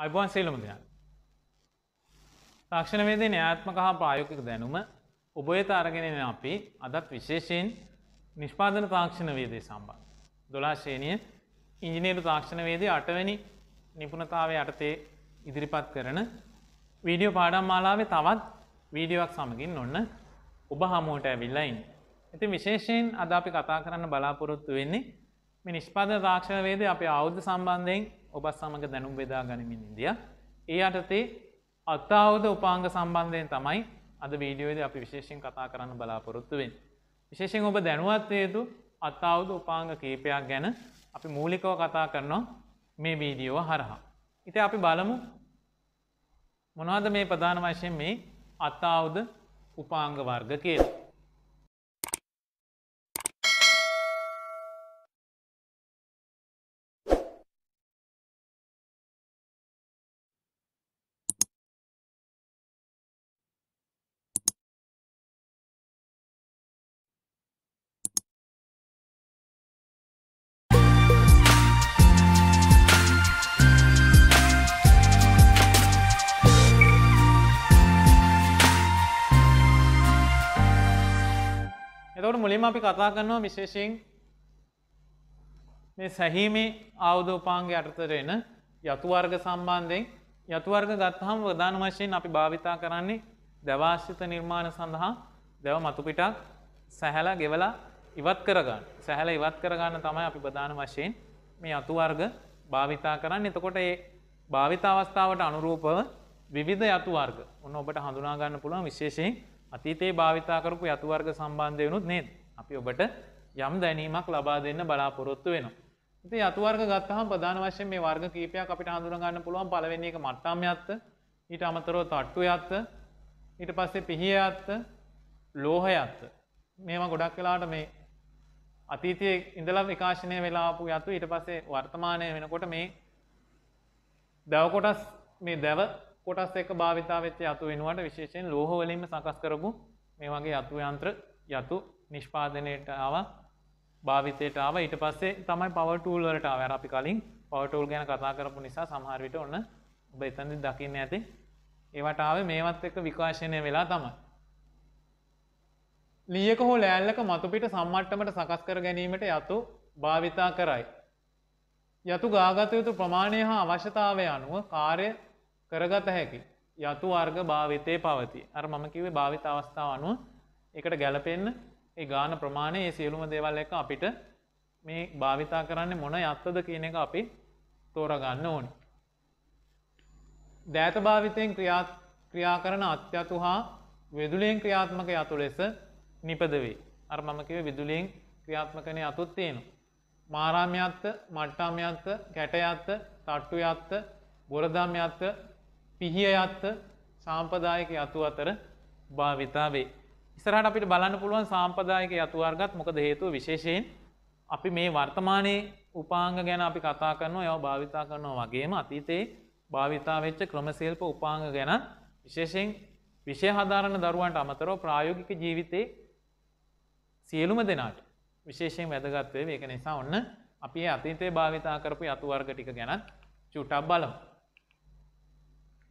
අයිබන් සේලුම දෙනල්. තාක්ෂණවේදේ න්‍යාත්මක හා ප්‍රායෝකික දැනුම ඔබයත අරගෙනෙන අපි අදත් විශේෂයෙන් නිෂ්පාදන තාක්ෂණවේදේ සම්බන්ධ. දොලාශේනය ඉංජිනේරු තාක්ෂණවේදේ අටවැනි නිපුණතාවේ අටතේ ඉදිරිපත් කරන වීඩියෝ පාඩම් මාලාවේ තවත් වීඩියෝක් සමගින් ඔන්න ඔබ හමුවට ඇවිල්ලයින්. ඇති විශේෂයෙන් අද අපි කතා කරන්න බලාපොරොත්තු වෙන්නේ මේ නිෂ්පාදන තාක්ෂණවේදේ අපේ අවුද්ධ සම්බන්ධයෙන් ඔබත් සමඟ දැනුම් බෙදා ගනිමින් ඉදිය. ඒ අටතේ අත්තාවද උපාංග සම්බන්ධයෙන් තමයි අද වීඩියෝද අපි විශේෂෙන් කතා කරන්න බලාපොරොත්තුවෙන්. විශේෂෙන් ඔබ දැනුවත්වයතු අත්තාවද උපාංග කීපයක් ගැන අපි මූලිකව කතා කරනවා මේ වීඩියෝ හරහා. ඉති අපි බලමු මොනවාද මේ ප්‍රධාන වශයෙන් මේ අත්තාවද උපාංග වර්ග කියලා. මුලින්ම අපි කතා කරනවා විශේෂයෙන් මේ සැහීමේ ආවුධෝපාන්ගේ අර්තරෙන යතුවර්ග සම්බන්ධයෙන් යතුවර්ග ගත්හම් ප්‍රධාන වශයෙන් අපි භාවිතා කරන්නේ දැවාශ්‍රිත නිර්මාණ සඳහා දැව මතුපිටක් සැහැල ගෙවලා ඉවත් කරගන්න සැහැල ඉවත් කරගන්න තමයි අපි ප්‍රධාන වශයෙන් මේ අතුවර්ග භාවිතා කරන්න එතකොට ඒ භාවිතා අවස්ථාවට අනුරූපව විවිධ යතුවර්ග ඔන්න ඔබට හඳුනාගන්න පුළුවන් විශේෂයෙන් අතීතයේ භාවිතා කරපු යතුවර්ග සම්බන්ධයනුත් නේද අපි ඔබට යම් දැනීමක් ලබා දෙන්න බලාපොරොත්තු වෙන. ඉති අතුවර්ග ගත්තහම් ප්‍රධාන වශයෙන් මේ වර්ග කීපයක් අපිට හඳුරගන්න පුළුවන් පලවෙන්නේ එක මට්ටම් යත්ත ඊට අමතරෝ තට්ටු යත්ත ඊට පස්සේ පිහිය අත්ත ලෝහ යත්ත. මේම ගොඩක් වෙලාට මේ අතීතය ඉඳල විකාශනය වෙලාපු යතු ඊට පස්සේ වර්තමානය වෙනකොට මේ දැවකොටස් මේ දැව කොටස් එක භාවිතාවච්ච යතු වෙනුවට විශේෂයෙන් ලෝහවලින්ම සකස් කරපු මේ වගේ යතු යන්ත්‍ර යතු නිෂ්පාදනයට ආව භාවිතයට ආව ඊට පස්සේ තමයි පවටූල් වලට ආව අපි කලින් පවටූල් ගැන කතා කරපු නිසා සමහර විට ඔන්න ඔබ එතනදි දකින්න ඇති ඒවට ආවේ මේවත් එක්ක විකාශනය වෙලා තමයි ලියක හෝ ලෑල්ලක මතුපිට සම්මට්ටමට සකස් කර ගැනීමට යතු භාවිතා කරයි යතු ගාගත යුතු ප්‍රමාණය හා අවශ්‍යතාවය අනුව කාර්ය කරගත හැකි යතු වර්ග භාවිතය පවති අර මම කිවේ භාවිත අවස්ථාව අනුව එකට ගැලපෙන්න්න ඒ ගාන ප්‍රමාණය ඒ සියලුම දේවල් එක අපිට මේ භාවිතා කරන්නේ මොන යත්තද කියන එක අපි තෝරගන්න ඕනි. දෑත භාවිතයෙන් ක්‍රියා කරන අත්‍යතු හා විදුලියෙන් ක්‍රියාත්මක යතු ලෙස නිපද වේ. අර මම කිව්වේ විදුලියෙන් ක්‍රියාත්මකනේ යතුත් තියෙනවා. මාරාම්‍යත්ත, මට්ටාම්‍යත්ත, කැටයත්ත, තට්ටුයත්ත, බොරදාම්‍යත්ත, පිහියයත්ත, සාම්පදායික යතු අතර භාවිතා වේ. ඉස්සරහට අපිට බලන්න පුළුවන් සාම්පදායක යතුවර්ගත් මොකද හේතුව විශේෂයෙන් අපි මේ වර්තමානයේ උපාංග ගැන අපි කතා කරනවා ඒවා භාවිතා කරනවා වගේම අතීතයේ භාවිතා වෙච්ච ක්‍රමශිල්ප උපාංග ගැන විශේෂයෙන් විෂය හදාරන දරුවන්ට අමතරව ප්‍රායෝගික ජීවිතේ සියලුම දෙනාට විශේෂයෙන් වැදගත් වේ. ඒක නිසා ඔන්න අපි අතීතයේ භාවිතා කරපු යතු වර්ග ටික ගැන චුට්ටක් බලමු.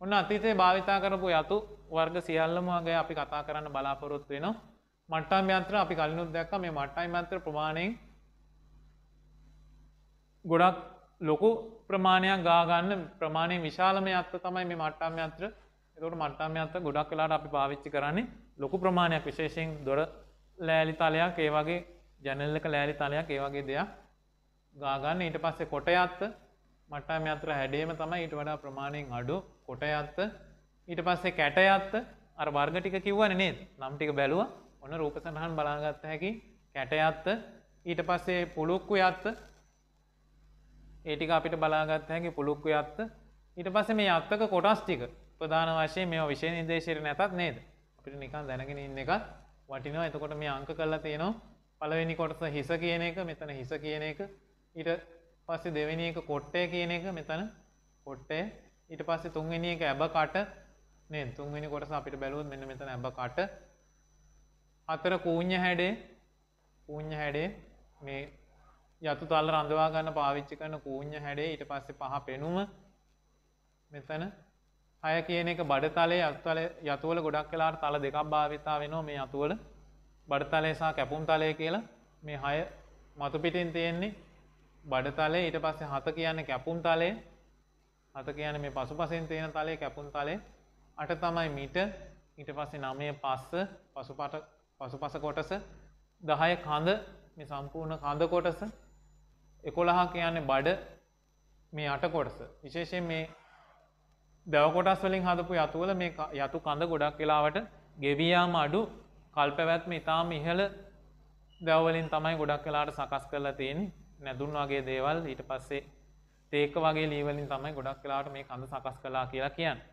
ඔන්න අතීතයේ භාවිතා කරපු යතු වර්ග සියල්ලම වගේ අපි කතා කරන්න බලාපොරොත්තු වෙනවා. මට්ටම් යන්ත්‍ර අපි කලිනුත් දැක්කා මේ මට්ටම් යන්ත්‍ර ප්‍රමාණයෙන් ගොඩක් ලොකු ප්‍රමාණයක් ගාගන්න ප්‍රමාණයෙන් විශාලම යත්‍ර තමයි මේ මට්ටම් යන්ත්‍ර. ඒකට මට්ටම් යන්ත්‍ර ගොඩක් වෙලාට අපි පාවිච්චි කරන්නේ ලොකු ප්‍රමාණයක් විශේෂයෙන් දොර ලෑලි තලයක් ඒ වගේ ජනල් එක ලෑලි තලයක් ඒ වගේ දෙයක් ගාගන්න ඊට පස්සේ කොට යත්‍ර මට්ටාම අතර හැඩේම තමයි ඊට වඩා ප්‍රමාණයෙන් අඩු කොටයත්ත ඊට පස්සේ කැටයත්ත අර වර්ග ටික කිව්වනේ නේද නම් ටික බැලුවා ඔන්න රූපසටහන් බලාගත්ත හැකි කැටයත්ත ඊට පස්සේ පුලුක්කු යත්ත ඒ ටික අපිට බලාගත්ත හැකි පුලුක්කු යත්ත ඊට පස්සේ මේ යත්තක කොටස් ටික ප්‍රධාන වශයෙන් මේවා විෂය නිර්දේශයට නැතත් නේද අපිට නිකන් දැනගෙන ඉන්න එකත් වටිනවා එතකොට මේ අංක කරලා තියෙනවා පළවෙනි කොටස හිස කියන එක මෙතන හිස කියන එක ඊට පස්සේ දෙවෙනි එක කොට්ටය කියන එක මෙතන කොට්ටය ඊට පස්සේ තුන්වෙනි එක ඇබ කට නේද තුන්වෙනි කොටස අපිට බැලුවොත් මෙන්න මෙතන ඇබ කට හතර කූඤ්ඤ හැඩේ කූඤ්ඤ හැඩේ මේ යතු තල රඳවා ගන්න පාවිච්චි කරන කූඤ්ඤ හැඩේ ඊට පස්සේ පහ පෙනුම මෙතන හය කියන එක බඩතලයේ යතුතල යතුවල ගොඩක් වෙලාට තල දෙකක් භාවිතා වෙනවා මේ යතුවල බඩතලය සහ කැපුම් තලය කියලා මේ හය මතු පිටින් තියෙන්නේ බඩ තලය ඊට පස්සේ හත කියන්නේ කැපුම් තලය. හත කියන්නේ මේ පසුපසින් තියෙන තලය කැපුම් තලය. අට තමයි මිට. ඊට පස්සේ 9 පස්ස පසුපට පසුපස කොටස 10 කඳ මේ සම්පූර්ණ කඳ කොටස 11 කියන්නේ බඩ මේ අට කොටස. විශේෂයෙන් මේ දැව කොටස් වලින් හදපු යතුවල මේ යතු කඳ ගොඩක් වෙලාවට ගෙවියාම අඩු කල්පැවැත්ම ඉතාම ඉහළ දැවවලින් තමයි ගොඩක් වෙලාට සකස් කරලා තියෙන්නේ. නැදුන් වගේ දේවල් ඊට පස්සේ තේක වගේ ලීවලින් තමයි ගොඩක් වෙලාට මේ කඳ සකස් කළා කියලා කියන්නේ.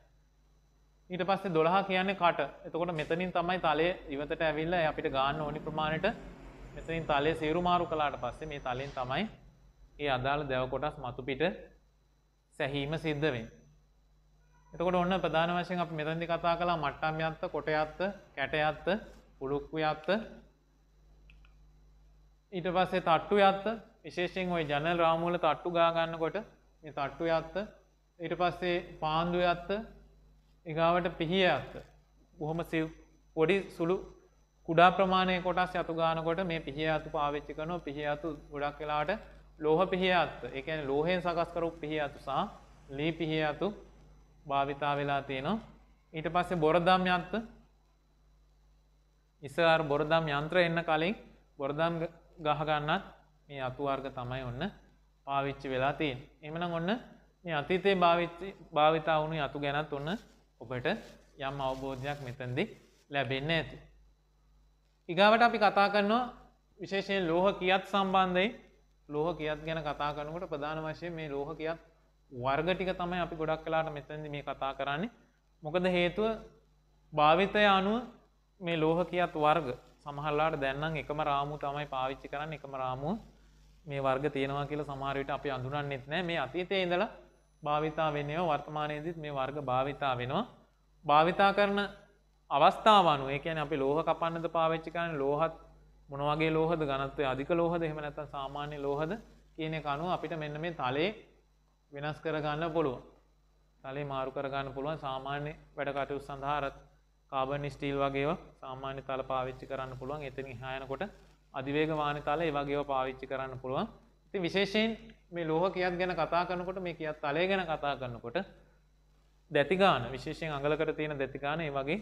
ඊට පස්සේ 12 කියන්නේ කට. එතකොට මෙතනින් තමයි තලය ඉවතට ඇවිල්ලා අපිට ගන්න ඕනි ප්‍රමාණයට මෙතනින් තලය සීරු මාරු කළාට පස්සේ මේ තලෙන් තමයි ඒ අදාළ දැව කොටස් මතු පිට සැහීම සිද්ධ වෙන්නේ. එතකොට ඔන්න ප්‍රධාන වශයෙන් අපි මෙතනදී කතා කළා මට්ටම් යත්ත, කොට යත්ත, කැට යත්ත, උලුක්කු යත්ත ඊට පස්සේ තට්ටු යත්ත විශේෂයෙන් ওই ජනල් රාමුවල තට්ටු ගාගන්නකොට මේ තට්ටු යත්ත ඊට පස්සේ පාන්දු යත්ත එගාවට පිහිය යත්ත බොහොම පොඩි සුළු කුඩා ප්‍රමාණය කොටස් යතු ගානකොට මේ පිහිය අතු පාවිච්චි කරනවා පිහිය අතු ගොඩක් වෙලාට ලෝහ පිහිය අත්ත ඒ කියන්නේ ලෝහයෙන් සකස් කරපු පිහිය අතු සහ ලී පිහිය අතු භාවිතා වෙලා තියෙනවා ඊට පස්සේ බොරදම් යත්ත ඉස්සර බොරදම් යන්ත්‍ර එන්න කලින් බොරදම් ගහ ගන්නත් මේ අතුවර්ග තමයි ඔන්න පාවිච්චි වෙලා තියෙන් එමනම් ඔන්න මේ අතීතේ භාවිච්චි භාවිතා වුණු යතු ගැනත් ඔන්න ඔබට යම් අවබෝධයක් මෙතැන්දි ලැබෙන්න ඇති. ඉගාවට අපි කතා කරනවා විශේෂයෙන් ලෝහ කියත් සම්බන්ධයි ලෝහ කියත් ගැන කතා කරනකට ප්‍රධාන වශයෙන් මේ ලෝහ කියත් වර්ගටික තමයි අපි ගොඩක් කලාට මෙතැන්දි මේ කතා කරන්නේ මොකද හේතුව භාවිතය අනුව මේ ලෝහ කියත් වර්ග සමහල්ලාට දැන්නම් එකම රාමු තමයි පාවිච්චි කරන්න එකම රාමුව මේ වර්ග තියෙනවා කියලා සමහර විට අපි අඳුරන්නෙත් නැහැ මේ අතීතයේ ඉඳලා භාවිතා වෙන්නේ වර්තමානයේදීත් මේ වර්ග භාවිතා වෙනවා භාවිතා කරන අවස්ථාව අනුව ඒ කියන්නේ අපි ලෝහ කපන්නද පාවිච්චි කරන්නේ ලෝහත් මොන වගේ ලෝහද ඝනත්වය අධික ලෝහද එහෙම නැත්නම් සාමාන්‍ය ලෝහද කියන එක අනුව අපිට මෙන්න මේ තලයේ වෙනස් කරගන්න පුළුවන්. තලේ මාරු කරගන්න පුළුවන් සාමාන්‍ය වැඩ කටයුතු සඳහා කාබන් ස්ටීල් වගේව සාමාන්‍ය තල පාවිච්චි කරන්න පුළුවන්. එතන එහා යනකොට අධිවේග වාන තල ඒ වගේව පාවිච්චි කරන්න පුළුවන්. ඉතින් විශේෂයෙන් මේ ලෝහ කියත් ගැන කතා කරනකොට මේ කියත් තලය ගැන කතා කරනකොට දැතිගාන විශේෂයෙන් අඟලකට තියෙන දැතිගාන ඒ වගේ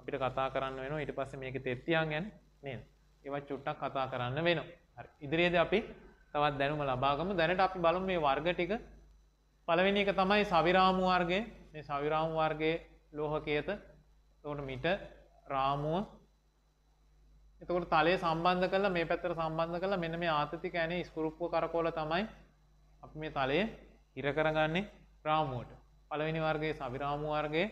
අපිට කතා කරන්න වෙනවා ඊට පස්සේ මේකේ තෙත්තියන් ගැන නේද? ඒවත් චුට්ටක් කතා කරන්න වෙනවා. හරි. ඉදිරියේදී අපි තවත් දැනුම ලබාගමු. දැනට අපි බලමු මේ වර්ග ටික පළවෙනි එක තමයි සවිරාමු වර්ගය. මේ සවිරාමු වර්ගයේ ලෝහකේත එතකොට මිට රාමුව එතකොට තලය සම්බන්ධ කල මේ පැත්තර සම්බන්ධ කළ මෙන මේ ආතති කෑනේ ස්කරුප්පු කරකෝල තමයි අප මේ තලය ඉර කරගන්නේ රාමුවට පළවෙනි වර්ගේ සවිරාමු වර්ගේ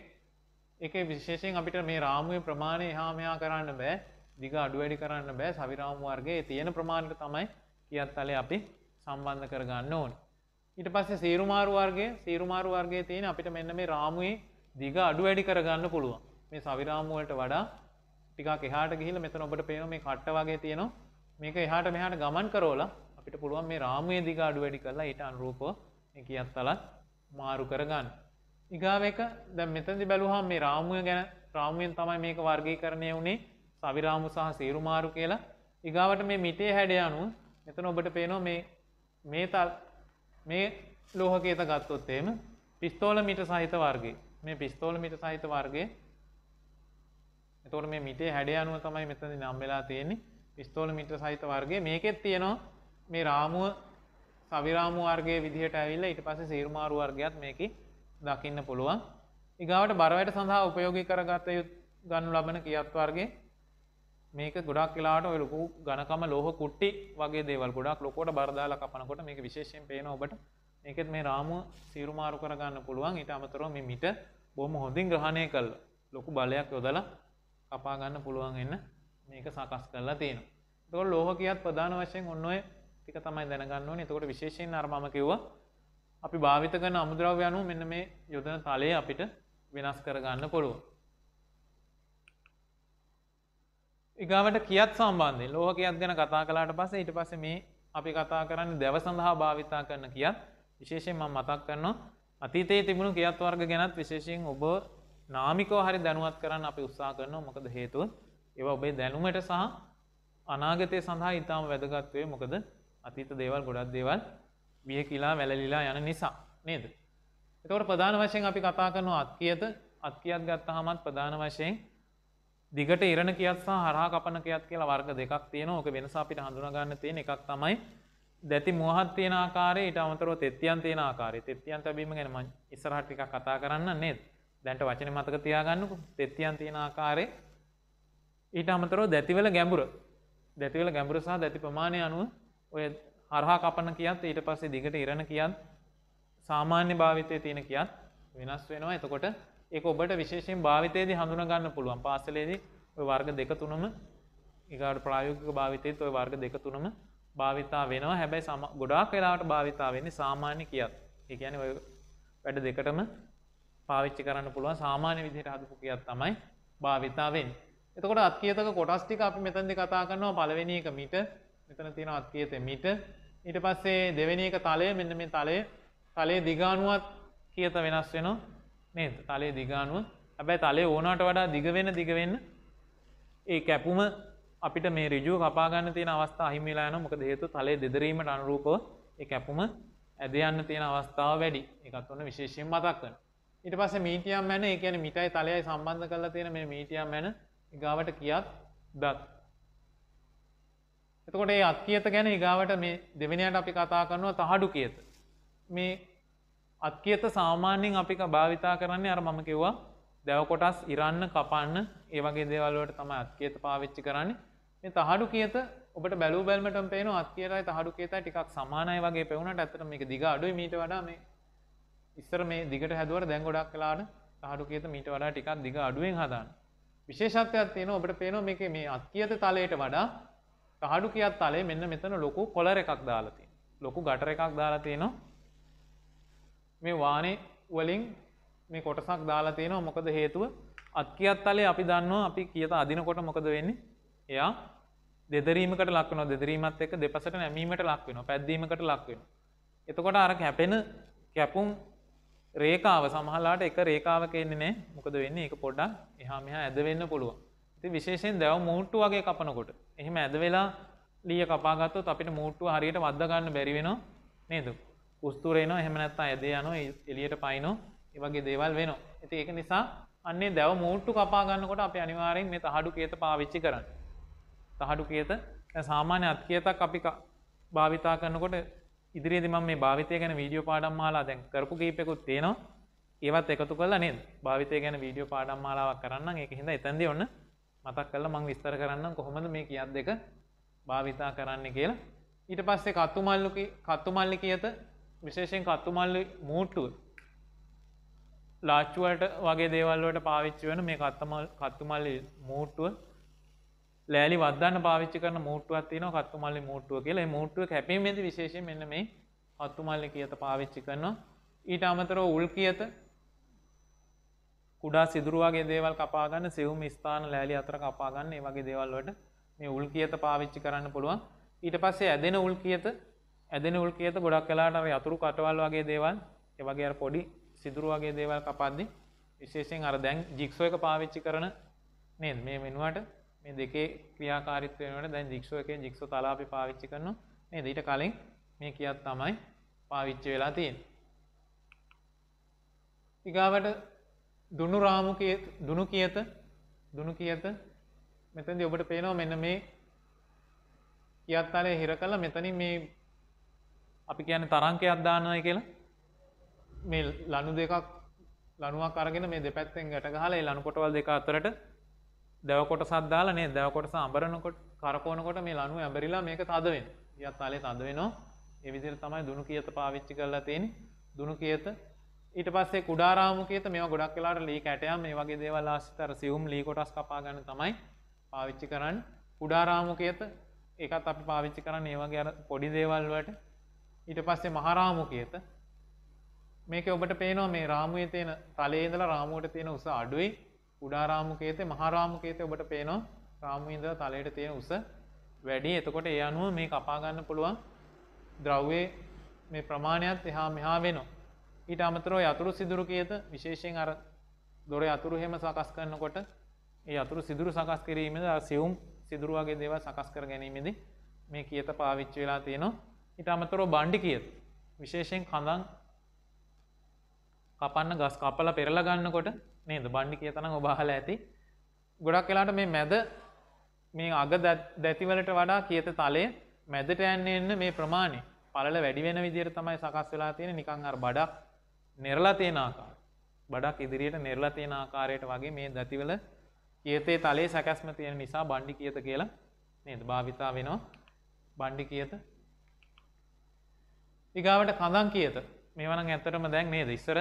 එක විශේෂයෙන් අපිට මේ රාමුවේ ප්‍රමාණය එහා මෙයා කරන්න බෑ දිග අඩු වැඩි කරන්න බෑ සවිරාමු වර්ගේ තියෙන ප්‍රමාණයට තමයි කියත් තලය අපි සම්බන්ධ කරගන්න ඕන. ඊට පස්සේ සීරුමාරු වර්ගයේ සීරුමාරු වර්ගයේ තියෙන අපිට මෙන්න මේ රාමුවේ දිග අඩු වැඩි කරගන්න පුළුවන්. මේ සවිරාමු වලට වඩා ටිකක් එහාට ගිහිල්ලා මෙතන ඔබට පේනවා මේ කට්ට වගේ තියෙනවා මේක එහාට මෙහාට ගමන් කරෝලා අපිට පුළුවන් මේ රාමුවේ දිග අඩු වැඩි කරලා ඊට අනුරූපව මේ කියත්තලත් මාරු කරගන්න. ඊගාව එක දැන් මෙතනදි බැලුවාම මේ රාමුව ගැන රාමුවෙන් තමයි මේක වර්ගීකරණය වුනේ සවිරාමු සහ සීරු මාරු කියලා. ඊගාවට මේ මිටේ හැඩය අනුව මෙතන ඔබට පේනවා මේ මේ තල් මේ ලෝහකේත ගත්තොත් එහෙම පිස්තෝල මිට සහිත වර්ගයේ මේ පිස්තෝල මිට සහිත වර්ගයේ එතකොට මේ මිටේ හැඩය අනුව තමයි මෙතන නම් වෙලා තියෙන්නේ පිස්තෝල මිටර සහිත වර්ගයේ මේකෙත් තියෙනවා මේ රාමුව සවිරාමු වර්ගයේ විදිහට ඇවිල්ලා ඊට පස්සේ සීරුමාරු වර්ගයත් මේකේ දකින්න පුළුවන් ඊගාවට බර වැඩ සඳහා උපයෝගී කරගත ගන්නු ලබන කියත් වර්ගයේ මේක ගොඩක් වෙලාවට ඔය ලොකු ඝනකම ලෝහ කුට්ටි වගේ දේවල් ගොඩක් ලොකෝට බර දාලා කපනකොට මේක විශේෂයෙන් පේනවා ඔබට මේකෙත් මේ රාමුව සීරුමාරු කරගන්න පුළුවන් ඊට අමතරව මේ මිට බොහොම හොඳින් ග්‍රහණය කළා ලොකු බලයක් යොදලා කපා ගන්න පුළුවන් වෙන මේක සකස් කරලා තියෙනවා. එතකොට ලෝහ කියත් ප්‍රධාන වශයෙන් ඔන්න ඔය ටික තමයි දැනගන්න ඕනේ. එතකොට විශේෂයෙන් අර මම කිව්වා අපි භාවිත කරන අමුද්‍රව්‍ය අනුව මෙන්න මේ යොදන තලය අපිට වෙනස් කරගන්න පුළුවන්. ඊගාවට කියත් සම්බන්ධයෙන් ලෝහ කියත් ගැන කතා කළාට පස්සේ ඊට පස්සේ මේ අපි කතා කරන්නේ දැව සඳහා භාවිතා කරන කියත් විශේෂයෙන් මම මතක් කරනවා අතීතයේ තිබුණු කියත් වර්ග ගැනත් විශේෂයෙන් ඔබ නාමිකෝ හරි දැනුවත් කරන්න අපි උත්සා කරනවා මොකද හේතුව ඒව ඔබේ දැනුමට සහ අනාගතය සඳහා ඉතාම වැදගත්වේ මොකද අතීත දේවල් ගොඩක් දේවල් විය කියලා වැලලිලා යන නිසා නේද. එතවට ප්‍රධාන වශයෙන් අපි කතා කරනවා අත් කියත අත් කියත් ගත්ත හමත් ප්‍රධාන වශයෙන් දිගට ඉරණ කියත් සහ හරහා කපන කියත් කියලා වර්ග දෙකක් තියෙන ඕක වෙනස අපිට හඳුනගන්න තියෙන එකක් තමයි දැති මොහත් තියෙන ආකාරය ඊට අමතරව තෙත්තියන් තියෙන ආකාරය තෙත්තියන් තැබීම ගැන මම ඉස්සරහට ටිකක් කතා කරන්න නේද දැන්ට වචන මතක තියාගන්නකු තෙත්තියන් තියෙන ආකාරය ඊට අමතරෝ දැතිවල ගැඹුර දැතිවල ගැඹුර සහ දැති ප්‍රමාණය අනුව ඔය හරහා කපන කියත් ඊට පස්සේ දිගට ඉරණ කියත් සාමාන්‍ය භාවිතය තියෙන කියත් වෙනස් වෙනවා එතකොට ඒ ඔබට විශේෂයෙන් භාවිතයේදී හඳුනගන්න පුළුවන් පාසලේදී ඔය වර්ග දෙක තුනම ඒකාට ප්‍රායෝගික භාවිතයේත් ඔය වර්ග දෙක තුනම භාවිතා වෙනවා හැබැයි ගොඩාක් වෙලාවට භාවිතා වෙන්නේ සාමාන්‍ය කියත් ඒ කියන්නේ ඔය වැඩ දෙකටම පාවිච්චි කරන්න පුළුවන් සාමාන්‍ය විදිහට හදපු කියක් තමයි භාවිතාවෙන්. එතකොට අත්කීතක කොටස් ටික අපි මෙතනදී කතා කරනවා පළවෙනි එක මිට මෙතන තියෙන අත්කීතේ මිට ඊට පස්සේ දෙවෙනි එක තලය මෙන්න මේ තලය තලයේ දිග අණුවත් කීයට වෙනස් වෙනව නේද? තලයේ දිග අණුව. හැබැයි තලය ඕනවට වඩා දිග වෙන දිග වෙන්න ඒ කැපුම අපිට මේ ඍජුව කපා ගන්න තියෙන අවස්ථාව අහිමි වෙලා යනවා. මොකද හේතුව තලයේ දෙදරීමට අනුරූපව ඒ කැපුම ඇද යන්න තියෙන අවස්ථාව වැඩි. ඒකත් ඔන්න විශේෂයෙන් මතක් වෙනවා. ඊට පස්සේ මීටියම් මැන ඒ කියන්නේ මිටයි තලයයි සම්බන්ධ කරලා තියෙන මේ මීටියම් මැන ඊගාවට කියත් දත්. එතකොට මේ අත්කියත ගැන ඊගාවට මේ දෙවෙනියට අපි කතා කරනවා තහඩු කියත. මේ අත්කියත සාමාන්‍යයෙන් අපි භාවිතා කරන්නේ අර මම කිව්වා දැව කොටස් ඉරන්න කපන්න ඒ වගේ දේවල් වලට තමයි අත්කියත පාවිච්චි කරන්නේ. මේ තහඩු කියත ඔබට බැලූ බැලමටම පේනවා අත්කියතයි තහඩු කියතයි ටිකක් සමානයි වගේ පෙවුනට ඇත්තට මේක දිග අඩුයි මීට වඩා මේ ඉස්සර මේ දිගට හැදුවට දැන් ගොඩක් කලාට තහඩුකේත මීට වඩා ටිකක් දිග අඩුවෙන් හදාන්න. විශේෂත්වයක් තියෙනවා ඔබට පේනවා මේකේ මේ අත්කියත තලයට වඩා තහඩුකියත් තලයේ මෙන්න මෙතන ලොකු කොලර එකක් දාලා තියෙනවා. ලොකු ගටර එකක් දාලා තියෙනවා. මේ වානේ වලින් මේ කොටසක් දාලා තියෙනවා මොකද හේතුව අත්කියත් තලයේ අපි දන්නවා අපි කියත අදිනකොට මොකද වෙන්නේ? එයා දෙදරීමකට ලක් වෙනවා. දෙදරීමත් එක්ක දෙපසට නැමීමට ලක් වෙනවා. පැද්දීමකට ලක් වෙනවා. එතකොට අර කැපෙන කැපුම් රේකාව සමහලාට එක රේකාවක එන්නේනෑ මොකද වෙන්න එක පොඩ්ඩක් එහා මෙහා ඇද වෙන්න පුළුව ති විශේෂෙන් දැව මූට්ටු වගේ කපනකොට එහෙම ඇද වෙලා ලිය කපාගත්තොත් අපිට මූට්ටුව හරියට වදගන්න බැරිවෙන නේද උස්තුරේන එහෙමනැත්තා ඇද යන එලියට පයිනෝ ඒවගේ දේවල් වෙන ඇති ඒක නිසා අන්නේ දැව මූට්ටු කපාගන්නකොට අප අනිවාරෙන් මේ තහඩු කියත පාවිච්චි කරන්න තහඩු කියත සාමාන්‍ය අත් කියතක් අපි භාවිතා කරනකොට ඉදිරියේදි මම මේ භාවිතය ගැන වීඩියෝ පාඩම් මාලා දැන් කරපු කීපෙකුත් තියෙනවා. ඒවත් එකතු කරලා නේද? භාවිතය ගැන වීඩියෝ පාඩම් මාලාවක් කරන්නම්. ඒක හින්දා එතෙන්දී ඔන්න මතක් කරලා මම විස්තර කරන්නම් කොහොමද මේ කියත් දෙක භාවිතා කරන්න කියලා. ඊට පස්සේ කත්තු මල්ලු කත්තු මල්ලි කියත විශේෂයෙන් කත්තු මල්ලි මූට්ටු ලාච්චුවට වගේ දේවල් වලට පාවිච්චි වෙන මේ කත්තු මල්ලි මූට්ටුව ලෑලි වදන්න පාවිච්ච කරන මූටුවත් තින කත්තුමල්ලි මූටුව කියලා මූටුව කැපීමේද විශේෂ මෙන්න මේ කත්තුමල්ලි කියත පාවිච්චි කරනවා ඊට අමතරව උල් කියත කුඩා සිදුරුවගේ දේවල් කපාගන්න සිවුම් ස්ථාන ලෑලි අතර කපාගන්න ඒ වගේ දේවල් වලට මේ උල් කියත පාවිච්චි කරන්න පුළුවන් ඊට පස්සේ ඇදෙන උල් කියත ඇදෙන උල් කියත ගොඩක් වෙලාට අර යතුරු කටවල් වගේ දේවල් ඒ වගේ අර පොඩි සිදුරු වගේ දේවල් කපද්දී විශේෂයෙන් අර දැන් ජික්සෝ එක පාවිච්චි කරන නේද මේ වෙනුවට මේ දෙකේ ක්‍රියාකාරීත්වය වෙනකොට දැන් jigsaw එකෙන් jigsaw තලා අපි පාවිච්චි කරනවා නේද ඊට කලින් මේ කියත් තමයි පාවිච්චි වෙලා තියෙන්නේ ඊගාවට දුනු රාමුකයේ දුනු කියත දුනු කියත මෙතනදී ඔබට පේනවා මෙන්න මේ කියත්තාලේ හිර කළා මෙතනින් මේ අපි කියන්නේ තරංකයක් දානවා කියලා මේ ලනු දෙකක් ලනුවක් අරගෙන මේ දෙපැත්තෙන් ගැට ගහලා ඒ ලනු කොටවල් දෙක අතරට දැවකොට සද්දාල නේ දැවකොටස අඹරනකොට කරකෝනකොට මේ ලනුව ඇඹරිලා මේක තදවෙන් යත් තාලේ තද වෙනවා එවිදිර තමයි දුනු කියත පාවිච්චි කරලා තියෙන දුනු කියත ඊට පස්සේ කුඩාරාමුකේත මේ ගොඩක් වෙලාට ලී කැටයම් මේ වගේ දේවල් ආශ්‍රිතර සියුම් ලී කොටස් කපා ගන්න තමයි පාවිච්චි කරන්න කුඩාරාමුකේත ඒකත් අපි පාවිච්චි කරන්න ඒ වගේ අර පොඩි දේවල් වලට ඊට පස්සේ මහරාමුකේත මේක ඔබට පේනවා මේ රාමුවේ තියෙන තලයේ ඉඳලා රාමුවට තියෙන උස අඩුයි උඩාරාමුකේතේ මහරාමුකේතේ ඔබට පේනවා රාමුවේ ඉඳලා තලයට තියෙන උස වැඩි. එතකොට ඒ අනුව මේ කපා ගන්න පුළුවන් ද්‍රව්‍යයේ මේ ප්‍රමාණයත් එහා මෙහා වෙනවා. ඊට අමතරව යතුරු සිදුරු කේත විශේෂයෙන් අර දොර යතුරු හැම සකස් කරනකොට ඒ යතුරු සිදුරු සකස් කිරීමේදී අර සියුම් සිදුරු වගේ දේවල් සකස් කර ගැනීමේදී මේ කියත පාවිච්චි වෙලා තියෙනවා. ඊට අමතරව බණ්ඩි කියත විශේෂයෙන් කඳන් කපන්න ගස් කපලා පෙරලා ගන්නකොට නේද බණ්ඩි කියතන ඔබහල ඇති ගොඩක් කලාට මේ මැද මේ අග දැතිවලට වඩා කියත තලේ මැදට යන්න එන්න මේ ප්‍රමාණය පලල වැඩිවෙන විදිර තමයි සකස් වෙලා තියෙන නිකං අර බඩක් නෙරලා තියෙන ආකාර බඩක් ඉදිරියට නෙරලා තියෙන ආකාරයට වගේ මේ දැතිවල කියතේ තලේ සැකැස්ම තියෙන නිසා බණ්ඩි කියත කියලා නේද භාවිතා වෙනවා බණ්ඩි කියත ඉගාවට කඳන් කියත මේවනම් ඇත්තටම දැන් නේද ඉස්සර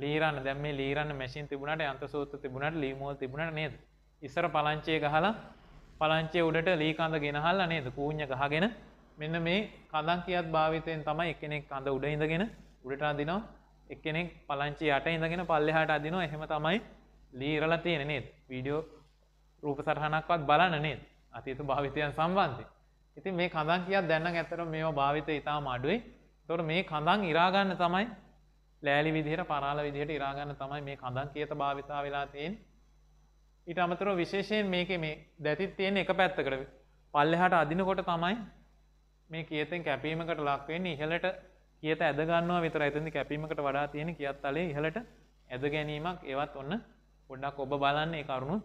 ලීරන්න දැම් මේ ලීරන්න මැසින් තිබුණට අන්තසූත තිබුණට ලීමෝල් තිබුණට නේද ඉස්සර පලංචේ ගහලා පලංචේ උඩට ලීකඳ ගෙනහල්ල නේද කූුණ්ඥ ගහගෙන මෙන්න මේ කඳන් කියත් භාවිතයෙන් තමයි එකනෙක් කඳ උඩ ඉඳගෙන උඩට අදිනවා එකනෙක් පලංචි අට ඉඳගෙන පල්ලෙහාට අදිනවා එහෙම තමයි ලීරල තියෙන නේද වීඩියෝ රූප සරහනක්වත් බලන්න නේද අතිතු භාවිතයන් සම්බන්ධය ඉතින් මේ කඳන් කියත් දැන්න ඇතර මේවා භාවිත ඉතා මඩුයි තොට මේ කඳන් ඉරාගන්න තමයි ලෑලි විදිහට පරාල විදිහට ඉරාගන්න තමයි මේ කඳන් කියත භාවිතා වෙලා තියෙන් ඊට අමතුර විශේෂයෙන් මේක මේ දැතිත් තියෙන එක පැත්තකට පල්ලෙහට අදිනකොට තමයි මේ කියතෙන් කැපීමකට ලක්වෙන්නේ ඉහලට කියත ඇදගන්නවා විතර ඇතදි කැපීමකට වඩා තියෙන කියත් අලේ ඉහලට ඇද ගැනීමක් ඒවත් ඔන්න ගොඩක් ඔබ බලන්නේ කරුණු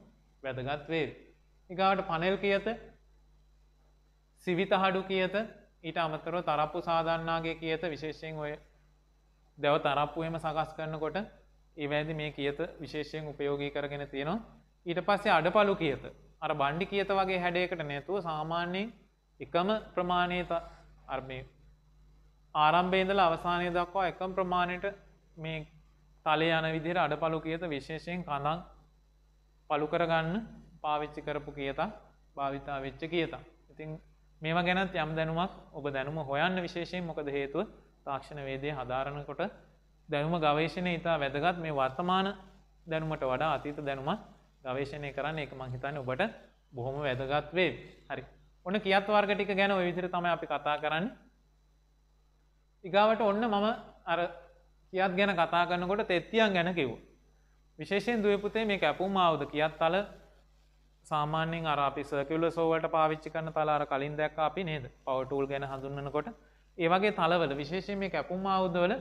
වැදගත් වේ. එකවට පනෙල් කියත සිවිතහඩු කියත ඊට අමතරව තරප්පු සාධන්නාගේ කියත විශේෂයෙන් ඔය දැව තරප්පුහෙම සකස් කරනකොට ඒවැදි මේ කියත විශේෂයෙන් උපයෝගී කරගෙන තියෙනවා ඊට පස්සේ අඩ පලු කියත අර බණ්ඩි කියත වගේ හැඩයකට නැතුව සාමාන්‍යයෙන් එකම ප්‍රමාණය අර්මය ආරම්භේදල අවසානය දක්වා එකම් ප්‍රමාණයට මේ තලේ යන විදිර අඩ පලු කියත විශේෂයෙන් කඳන් පලු කරගන්න පාවිච්චි කරපු කියතා භාවිතා වෙච්ච කියතා ඉතින් මේවා ගැනත් යම් දැනුමක් ඔබ දැනුම හොයන්න විශේෂයෙන් මොකද හේතුව තාක්ෂණ වේදය හදාරණකොට දැනුම ගවේශණය ඉතා වැදගත් මේ වර්තමාන දැනුමට වඩා අතීත දැනුමත් ගවේශණය කරන්න එක මංහිතන්න ඔබට බොහොම වැදගත් වේ හරි ඔන්න කියත් වර්ගටික ගැන විදිර තම අපි කතා කරන්න ඉගාවට ඔන්න මම අර කියත් ගැන කතා කරන්නකොට තෙත්තියන් ගැන කිව් විශේෂෙන් දුවපුතේ මේ ඇපුම් අවුද කියත් තල සාමාන්‍යෙන් අර අපි සකල සෝවට පාවිච්චි කරන තලාර කලින් දැක් අපි නේද පවටූල් ගැන හඳුන්නකොට ඒවගේ තලවල විශේෂය මේ කැපුම් අවුද්දවල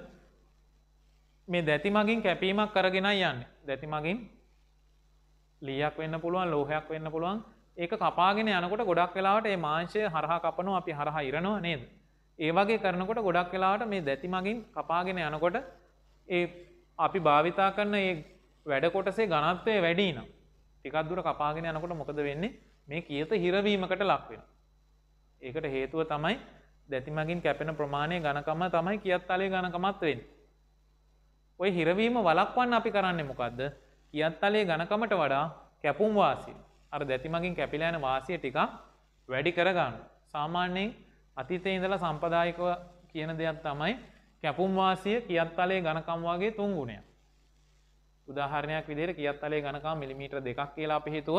මේ දැති මගින් කැපීමක් කරගෙන යන්න දැති මගින් ලියක් වෙන්න පුළුවන් ලෝහයක් වෙන්න පුළුවන් ඒක කපාගෙන යනකොට ගොඩක් වෙලාවට ඒ මාංශය හරහා කපනෝ අපි හරහා ඉරනවා නේද. ඒ වගේ කරනකොට ගොඩක් වෙලාවට මේ දැති මගින් කපාගෙන යනකොට ඒ අපි භාවිතා කරන ඒ වැඩකොටසේ ගණත්වය වැඩි නම් ටිකක්දුර කපාගෙන යනකොට මොකද වෙන්නේ මේ කියත හිරවීමකට ලක්වෙන. ඒකට හේතුව තමයි දැතිමගින් කැපෙන ප්‍රමාණය ගණකම තමයි කියත් අලේ ගණකමත් වෙන්. ඔය හිරවීම වලක්වන්න අපි කරන්නේ මොකක්ද කියත් අලේ ගණකමට වඩා කැපුම් වාසි අර දැතිමගින් කැපිලෑන වාසිය ටික වැඩි කරගන්න. සාමාන්‍යයෙන් අතීතයේ ඉඳලා සම්පදායිකව කියන දෙයක් තමයි කැපුම් වාසිය කියත් අලේ ගණකම් වගේ තුන් ගුණයක්. උදාහරණයක් විදිහට කියත් අලේ ගණකම් මිලිමීටර 2ක් කියලා අපි හිතුව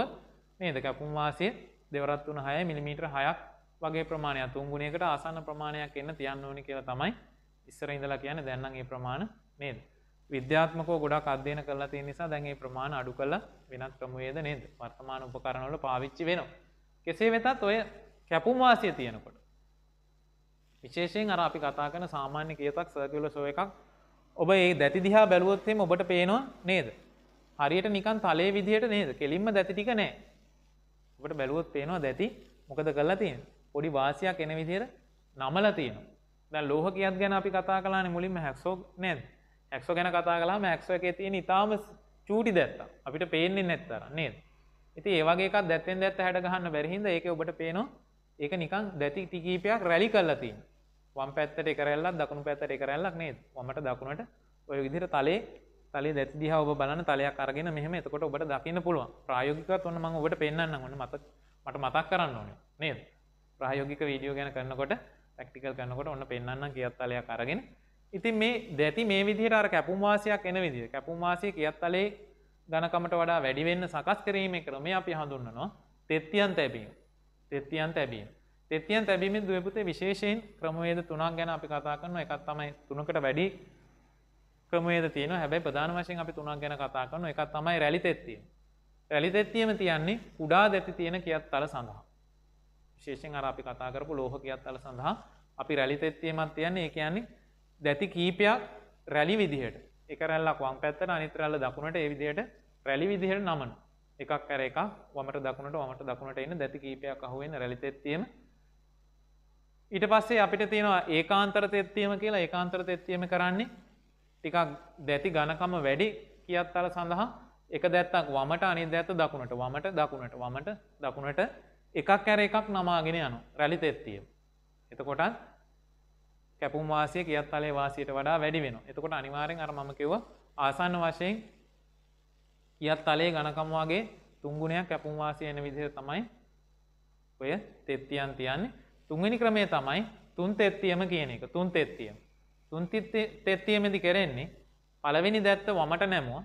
නේද කැපුම් වාසිය දෙවරත් තුන 6 මිලිමීටර 6ක් වගේ ප්‍රමාණයක් තුන් ගුණයකට ආසන්න ප්‍රමාණයක් එන්න තියන්න ඕනි කියලා තමයි ඉස්සර ඉඳලා කියන්නේ දැන් නම් ඒ ප්‍රමාණ නේද? විද්‍යාත්මකව ගොඩක් අධ්‍යයන කරලා තියෙන නිසා දැන් ඒ ප්‍රමාණ අඩු කරලා වෙනත් ක්‍රමවේද නේද? වර්තමාන උපකරණ වල පාවිච්චි වෙනවා. කෙසේ වෙතත් ඔය කැපුම් වාසිය තියෙනකොට විශේෂයෙන් අර අපි කතා කරන සාමාන්‍ය කියතක් සර්කියුලර් සෝ එකක් ඔබ ඒ දැති දිහා බැලුවොත් එහෙම ඔබට පේනවා නේද? හරියට නිකන් තලයේ විදියට නේද? කෙලින්ම දැති ටික නෑ. ඔබට බැලුවොත් පේනවා දැති මොකද කරලා තියෙන්නේ? පොඩි වාසියක් එන විදිහට නමලා තියෙනවා. දැන් ලෝහ කියත් ගැන අපි කතා කළානේ මුලින්ම හැක්සෝ නේද? හැක්සෝ ගැන කතා කළාම හැක්සෝ එකේ තියෙන ඊටාම චූටි දැත්ත. අපිට පේන්නේ නැත්තර නේද? ඉතින් ඒ වගේ එකක් දැත්තෙන් දැත්ත හැඩ ගහන්න බැරි හින්දා ඒකේ ඔබට පේනවා ඒක නිකන් දැති ටිකීපයක් රැලි කරලා තියෙනවා. වම් පැත්තට එක රැල්ලක් දකුණු පැත්තට එක රැල්ලක් නේද? වමට දකුණට ඔය විදිහට තලේ තලේ දැති දිහා ඔබ බලන්න තලයක් අරගෙන මෙහෙම එතකොට ඔබට දකින්න පුළුවන්. ප්‍රායෝගිකවත් ඔන්න මම ඔබට පෙන්නන්නම් ඔන්න මට මතක් කරන්න ඕනේ. නේද? ප්‍රායෝගික වීඩියෝ ගැන කරන්නකොට ප්‍රක්ටිකල් කරන්නකොට ඔන්න පෙන්න්න කියත්තලයක් අරගෙන ඉතින් මේ දැති මේ විදිහට අර කැපුම්වාසියක් එන විදිහ කැපුම්වාසය කියත්තලේ ගණකමට වඩා වැඩිවෙන්න සකස් කිරීමේ ක්‍රමේ අපි හඳුන්නවා තෙත්තියන් තැබීම තෙත්තියන් තැබීම තෙත්තියන් තැබීමෙන් දුවපුතේ විශේෂයෙන් ක්‍රමවේද තුනක් ගැන අපි කතා කරනවා එකක් තමයි තුනකට වැඩි ක්‍රමවේද තියෙනවා හැබැයි ප්‍රධාන වශයෙන් අපි තුනක් ගැන කතා කරනවා එකක් තමයි රැලි තෙත්තියම රැලි තෙත්තියම තියන්නේ කුඩා දැති තියෙන කියත්තල සඳහා ශේෂෙන් අර අපි කතා කරපු ලෝහකයක් අල සඳහා අපි රැලිතෙත්වීමත් තියන්නේ ඒ කියන්නේ දැති කීපයක් රැලි විදිහට එක රැල්ලක් වම් පැත්තට අනිත් රැල්ල දකුණට ඒ විදිහට රැලි විදිහට නමන එකක් කර එකක් වමට දකුණට වමට දකුණට එන දැති කීපයක් අහුවෙන රැලිතෙත්වීම ඊට පස්සේ අපිට තියෙනවා ඒකාන්තර තෙත්වීම කියලා ඒකාන්තර තෙත්වීම කරන්නේ ටිකක් දැති ඝනකම වැඩි කියත් අල සඳහා එක දැත්තක් වමට අනිත් දැත්ත දකුණට වමට දකුණට වමට දකුණට එකක් කැර එකක් නමාගෙන යනු රැලි තෙත්තිය. එතකොටත් කැපුම් වාසය කියත් අලේ වාසයට වඩා වැඩි වෙන එතකොට අනිවාරෙන් අර මකිව ආසන්න වශයෙන් කියත් අලේ ගණකම් වගේ තුංගුණයක් කැපුම් වාසය එන විදිහ තමයි ඔය තෙත්තියන් තියන්නේ තුන්වෙනි ක්‍රමය තමයි තුන් තෙත්තියම කියන එක තුන් තෙත්තියම තුන් තෙත්තියමදි කරෙන්නේ පළවෙනි දැත්ත වමට නැමුව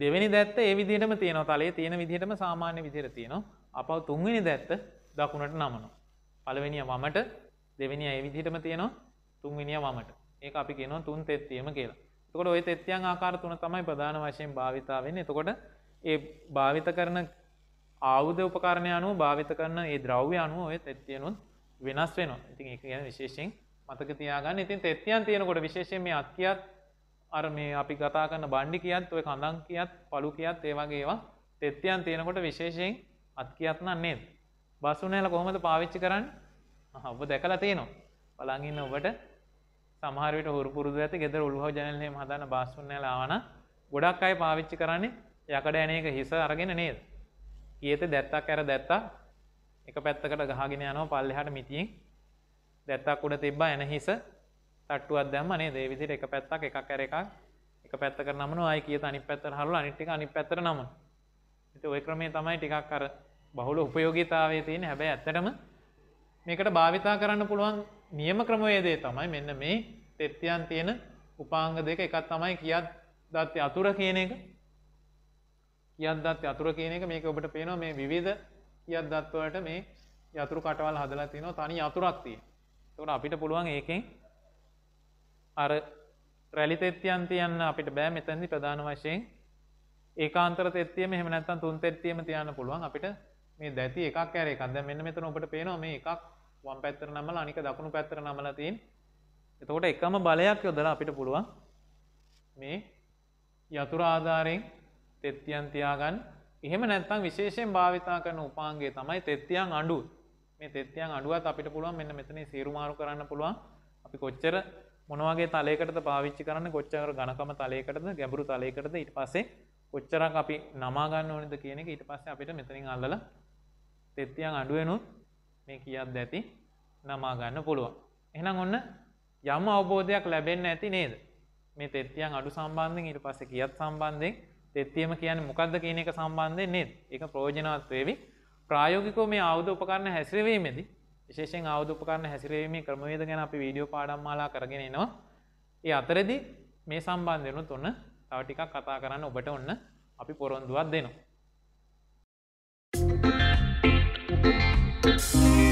දෙවැනි දැත්ත ඒ විදිහටම තියෙනවා තලයේ තියෙන විදිහටම සාමාන්‍ය විදිහට තියෙනවා අපව තුන්වෙනි දැත්ත දකුණට නමනවා. පළවෙනිය වමට දෙවෙනිය ඒ විදිහටම තියෙනවා තුන්වෙනිය වමට. ඒක අපි කියනවා තුන් තෙත්තියම කියලා. එතකොට ওই තෙත්තියන් ආකාර තුන තමයි ප්‍රධාන වශයෙන් භාවිතා වෙන්නේ. එතකොට ඒ භාවිත කරන ආයුධ උපකරණය අනුව භාවිත කරන ඒ ද්‍රව්‍ය අනුව ওই තෙත්තියනොත් වෙනස් වෙනවා. ඉතින් ඒක ගැන විශේෂයෙන් මතක තියාගන්න. ඉතින් තෙත්තියන් තියෙනකොට විශේෂයෙන් මේ අත්කියත් අර මේ අපි කතා කරන බණ්ඩි කියත් ඔය කඳන් කියත් පළු කියත් ඒ වගේ ඒවා තෙත්තියන් තියෙනකොට විශේෂයෙන් අත් කියත්නම් නේද බස්සුනෑල කොහොමද පාවිච්චි කරන්න ඔබ දැකලා තියෙනවා බලංගන්න ඔබට සමහරට හුරපුරද ඇත ගෙද උල්හෝ ජනලේ හදන බස්සුනෑලාවන ගොඩක් අයි පාවිච්චි කරන්නේ යකඩ ඇනක හිස අරගෙන නේද ඒත දැත්තක් ඇර දැත්තා එක පැත්තකට ගහගෙන යනෝ පල්ලෙහට මිතියෙන් දැත්තක් උඩ තිබ්බා ඇන හිස තට්ටුවත් දැම්ම නේ දේවිසිට එක පැත්තක් එකක් ඇර එකක් එක පැත්තක නමන අයි කිය අනි පැත්තර හරු අනිට්ටික අනි පැත්තර නම ඔය ක්‍රමේ තමයි ටිකක් කර බහුල උපයෝගීතාවය තියෙන හැබැයි ඇත්තටම මේකට භාවිතා කරන්න පුළුවන් නියම ක්‍රමවේදේ තමයි මෙන්න මේ තෙත්තියන් තියෙන උපාංග දෙක එකක් තමයි කියත් දත්්‍ය අතුර කියන එක කියත් දත්්‍ය අතුර කියන එක මේක ඔබට පේනවා මේ විවිධ කියත් දත්වලට මේ යතුරු කටවල් හදලා තියෙනවා තනි අතුරක් තියෙන. ඒකට අපිට පුළුවන් ඒකෙන් අර රැලි තෙත්තියන් තියන්න අපිට බෑ මෙතනදී ප්‍රධාන වශයෙන් ඒකාන්තර තෙත්තියම එහෙම නැත්නම් තුන් තෙත්තියම තියන්න පුළුවන් අපිට මේ දැති එකක් ඇර එකක් දැන් මෙන්න මෙතන ඔබට පේනවා මේ එකක් වම් පැත්තට නමලා අනික දකුණු පැත්තට නමලා තියෙන. එතකොට එකම බලයක් යොදලා අපිට පුළුවන් මේ යතුරු ආධාරයෙන් තෙත්තියන් තියාගන්න. එහෙම නැත්නම් විශේෂයෙන් භාවිතා කරන උපාංගය තමයි තෙත්තියන් අඬුව. මේ තෙත්තියන් අඬුවත් අපිට පුළුවන් මෙන්න මෙතන සීරු මාරු කරන්න පුළුවන්. අපි කොච්චර මොනවගේ තලයකටද පාවිච්චි කරන්න කොච්චර ගණකම තලයකටද ගැඹුරු තලයකටද ඊට පස්සේ කොච්චරක් අපි නමා ගන්න ඕනේද කියන එක ඊට පස්සේ අපිට මෙතනින් අල්ලලා තෙත්තියන් අඩුවෙනුත් මේ කියත් දැති නමා ගන්න පුළුවන්. එහෙනම් ඔන්න යම අවබෝධයක් ලැබෙන්න ඇති නේද. මේ තෙත්තියන් අඩු සම්බන්ධෙන් ඊට පස්සේ කියත් සම්බන්ධයෙන් තෙත්තියම කියන්නේ මොකක්ද කියන එක සම්බන්ධයෙන් නේද. ඒක ප්‍රයෝජනවත් වේවි. ප්‍රායෝගිකව මේ ආයුධ උපකරණ හැසිරවීමේදී විශේෂයෙන් ආයුධ උපකරණ හැසිරවීමේ ක්‍රමවේද ගැන අපි වීඩියෝ පාඩම් මාලා කරගෙන එනවා. ඒ අතරෙදි මේ සම්බන්ධයනුත් ඔන්න තව ටිකක් කතා කරන්න ඔබට ඔන්න අපි පොරොන්දුවක් දෙනවා. Thank you.